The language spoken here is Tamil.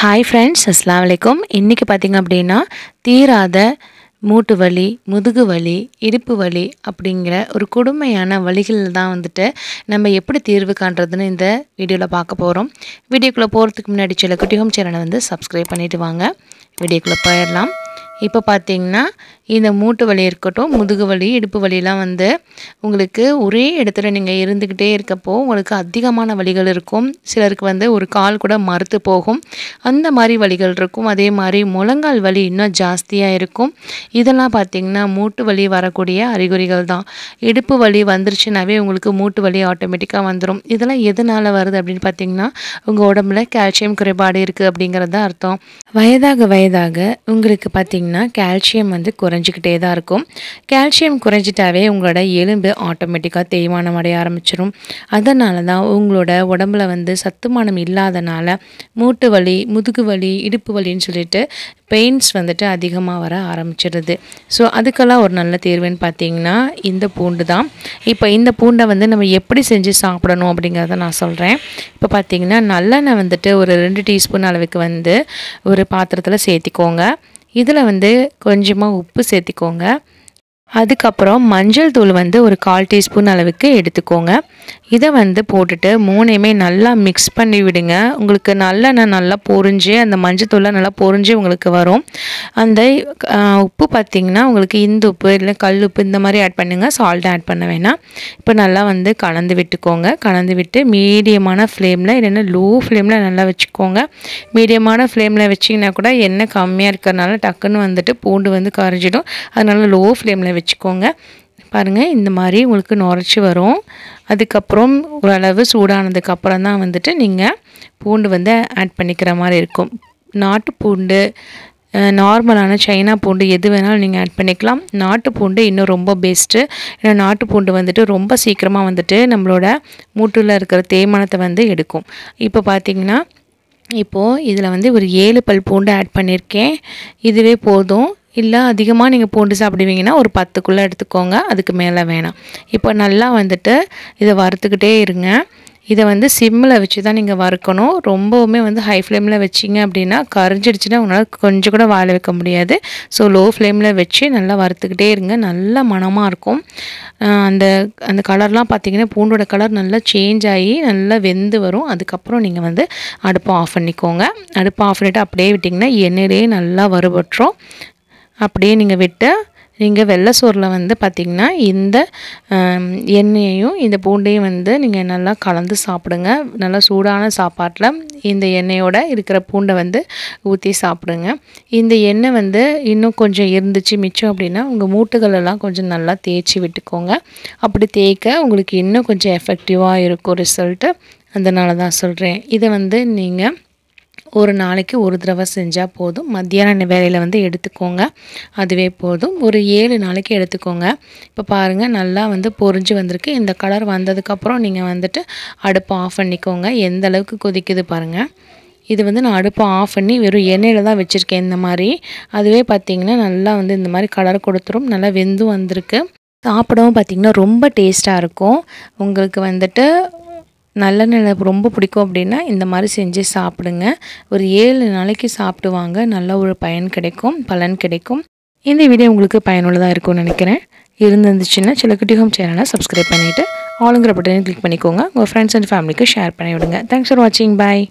ஹாய் ஃப்ரெண்ட்ஸ் அஸ்லாம் வலைக்கம் இன்றைக்கி பார்த்திங்க அப்படின்னா தீராத மூட்டு வலி முதுகு வலி இடுப்பு வலி அப்படிங்கிற ஒரு கொடுமையான வழிகளில் தான் வந்துட்டு நம்ம எப்படி தீர்வு காண்றதுன்னு இந்த வீடியோவில் பார்க்க போகிறோம் வீடியோக்குள்ளே போகிறதுக்கு முன்னாடி சில குட்டி ஹோம் சேனலை வந்து சப்ஸ்கிரைப் பண்ணிவிட்டு வாங்க வீடியோக்குள்ளே போயிடலாம் இப்போ பார்த்திங்கன்னா இந்த மூட்டு வலி இருக்கட்டும் முதுகு வலி இடுப்பு வலிலாம் வந்து உங்களுக்கு ஒரே இடத்துல நீங்கள் இருந்துக்கிட்டே இருக்கப்போ உங்களுக்கு அதிகமான வலிகள் இருக்கும் சிலருக்கு வந்து ஒரு கால் கூட மறுத்து போகும் அந்த மாதிரி வலிகள் இருக்கும் அதே மாதிரி முழங்கால் வலி இன்னும் ஜாஸ்தியாக இருக்கும் இதெல்லாம் பார்த்திங்கன்னா மூட்டு வலி வரக்கூடிய அறிகுறிகள் தான் இடுப்பு வலி வந்துருச்சுனாவே உங்களுக்கு மூட்டு வலி ஆட்டோமேட்டிக்காக வந்துடும் இதெல்லாம் எதனால் வருது அப்படின்னு பார்த்தீங்கன்னா உங்கள் உடம்புல கால்சியம் குறைபாடு இருக்குது அப்படிங்கிறது அர்த்தம் வயதாக வயதாக உங்களுக்கு பார்த்திங்கன்னா கால்சியம் வந்து குறை குறைஞ்சிக்கிட்டே தான் இருக்கும் கால்சியம் குறைஞ்சிட்டாவே உங்களோட எலும்பு ஆட்டோமேட்டிக்காக தேய்மானம் அடைய ஆரம்பிச்சிடும் அதனால தான் உங்களோட உடம்புல வந்து சத்துமானம் இல்லாதனால மூட்டு வலி முதுகு வலி இடுப்பு வலின்னு சொல்லிட்டு பெயின்ஸ் வந்துட்டு அதிகமாக வர ஆரம்பிச்சிடுது ஸோ அதுக்கெல்லாம் ஒரு நல்ல தேர்வுன்னு பார்த்தீங்கன்னா இந்த பூண்டு தான் இப்போ இந்த பூண்டை வந்து நம்ம எப்படி செஞ்சு சாப்பிடணும் அப்படிங்கிறத நான் சொல்கிறேன் இப்போ பார்த்தீங்கன்னா நல்லெண்ணெய் வந்துட்டு ஒரு ரெண்டு டீஸ்பூன் அளவுக்கு வந்து ஒரு பாத்திரத்தில் சேர்த்திக்கோங்க இதில் வந்து கொஞ்சமாக உப்பு சேர்த்திக்கோங்க அதுக்கப்புறம் மஞ்சள் தூள் வந்து ஒரு கால் டீஸ்பூன் அளவுக்கு எடுத்துக்கோங்க இதை வந்து போட்டுட்டு மூணையுமே நல்லா மிக்ஸ் பண்ணி விடுங்க உங்களுக்கு நல்லெண்ணெய் நல்லா பொறிஞ்சு அந்த மஞ்சத்தூளை நல்லா பொறிஞ்சு உங்களுக்கு வரும் அந்த உப்பு பார்த்திங்கன்னா உங்களுக்கு இந்து உப்பு இல்லை கல் உப்பு இந்த மாதிரி ஆட் பண்ணுங்கள் சால்ட் ஆட் பண்ண வேணாம் இப்போ நல்லா வந்து கலந்து விட்டுக்கோங்க கலந்து விட்டு மீடியமான ஃப்ளேமில் இல்லைன்னா லோ ஃப்ளேமில் நல்லா வச்சுக்கோங்க மீடியமான ஃப்ளேமில் வச்சிங்கன்னா கூட எண்ணெய் கம்மியாக இருக்கிறனால டக்குன்னு வந்துட்டு பூண்டு வந்து கரைஞ்சிடும் அதனால் லோ ஃப்ளேமில் வச்சுக்கோங்க பாருங்கள் இந்த மாதிரி உங்களுக்கு நுரைச்சி வரும் அதுக்கப்புறம் ஓரளவு சூடானதுக்கப்புறம் தான் வந்துட்டு நீங்கள் பூண்டு வந்து ஆட் பண்ணிக்கிற மாதிரி இருக்கும் நாட்டு பூண்டு நார்மலான சைனா பூண்டு எது வேணாலும் நீங்கள் ஆட் பண்ணிக்கலாம் நாட்டு பூண்டு இன்னும் ரொம்ப பெஸ்ட்டு ஏன்னா நாட்டு பூண்டு வந்துட்டு ரொம்ப சீக்கிரமாக வந்துட்டு நம்மளோட மூட்டில் இருக்கிற தேய்மானத்தை வந்து எடுக்கும் இப்போ பார்த்திங்கன்னா இப்போது இதில் வந்து ஒரு ஏழு பல் பூண்டு ஆட் பண்ணியிருக்கேன் இதுவே போதும் இல்லை அதிகமாக நீங்கள் பூண்டு சாப்பிடுவீங்கன்னா ஒரு பத்துக்குள்ளே எடுத்துக்கோங்க அதுக்கு மேலே வேணாம் இப்போ நல்லா வந்துட்டு இதை வறுத்துக்கிட்டே இருங்க இதை வந்து சிம்மில் வச்சு தான் நீங்கள் வறுக்கணும் ரொம்பவுமே வந்து ஹை ஃப்ளேமில் வச்சிங்க அப்படின்னா கரைஞ்சிடுச்சுன்னா உங்களால் கொஞ்சம் கூட வாழ வைக்க முடியாது ஸோ லோ ஃப்ளேமில் வச்சு நல்லா வறுத்துக்கிட்டே இருங்க நல்ல மனமாக இருக்கும் அந்த அந்த கலர்லாம் பார்த்திங்கன்னா பூண்டோட கலர் நல்லா சேஞ்ச் ஆகி நல்லா வெந்து வரும் அதுக்கப்புறம் நீங்கள் வந்து அடுப்பை ஆஃப் பண்ணிக்கோங்க அடுப்பை ஆஃப் பண்ணிவிட்டு அப்படியே விட்டிங்கன்னா எண்ணெயிலே நல்லா வறுபட்டுரும் அப்படியே நீங்கள் விட்டு நீங்கள் வெள்ளை சோறில் வந்து பார்த்திங்கன்னா இந்த எண்ணெயையும் இந்த பூண்டையும் வந்து நீங்கள் நல்லா கலந்து சாப்பிடுங்க நல்லா சூடான சாப்பாட்டில் இந்த எண்ணெயோட இருக்கிற பூண்டை வந்து ஊற்றி சாப்பிடுங்க இந்த எண்ணெய் வந்து இன்னும் கொஞ்சம் இருந்துச்சு மிச்சம் அப்படின்னா உங்கள் மூட்டுகளெல்லாம் கொஞ்சம் நல்லா தேய்ச்சி விட்டுக்கோங்க அப்படி தேய்க்க உங்களுக்கு இன்னும் கொஞ்சம் எஃபெக்டிவாக இருக்கும் ரிசல்ட்டு அதனால தான் சொல்கிறேன் இதை வந்து நீங்கள் ஒரு நாளைக்கு ஒரு தடவை செஞ்சால் போதும் மத்தியான வேலையில் வந்து எடுத்துக்கோங்க அதுவே போதும் ஒரு ஏழு நாளைக்கு எடுத்துக்கோங்க இப்போ பாருங்கள் நல்லா வந்து பொறிஞ்சு வந்திருக்கு இந்த கலர் வந்ததுக்கப்புறம் நீங்கள் வந்துட்டு அடுப்பை ஆஃப் பண்ணிக்கோங்க எந்த அளவுக்கு கொதிக்குது பாருங்கள் இது வந்து நான் அடுப்பை ஆஃப் பண்ணி வெறும் எண்ணெயில் தான் வச்சுருக்கேன் இந்த மாதிரி அதுவே பார்த்திங்கன்னா நல்லா வந்து இந்த மாதிரி கலர் கொடுத்துரும் நல்லா வெந்தும் வந்திருக்கு சாப்பிடவும் பார்த்திங்கன்னா ரொம்ப டேஸ்ட்டாக இருக்கும் உங்களுக்கு வந்துட்டு நல்லெண்ணெய் ரொம்ப பிடிக்கும் அப்படின்னா இந்த மாதிரி செஞ்சு சாப்பிடுங்க ஒரு ஏழு நாளைக்கு சாப்பிட்டு வாங்க நல்ல ஒரு பயன் கிடைக்கும் பலன் கிடைக்கும் இந்த வீடியோ உங்களுக்கு பயனுள்ளதாக இருக்கும்னு நினைக்கிறேன் இருந்துச்சுன்னா குட்டி ஹோம் சேனலை சப்ஸ்கிரைப் பண்ணிவிட்டு ஆளுங்கிற பட்டனையும் கிளிக் பண்ணிக்கோங்க உங்கள் ஃப்ரெண்ட்ஸ் அண்ட் ஃபேமிலிக்கு ஷேர் பண்ணி விடுங்க தேங்க்ஸ் ஃபார் வாட்சிங் பாய்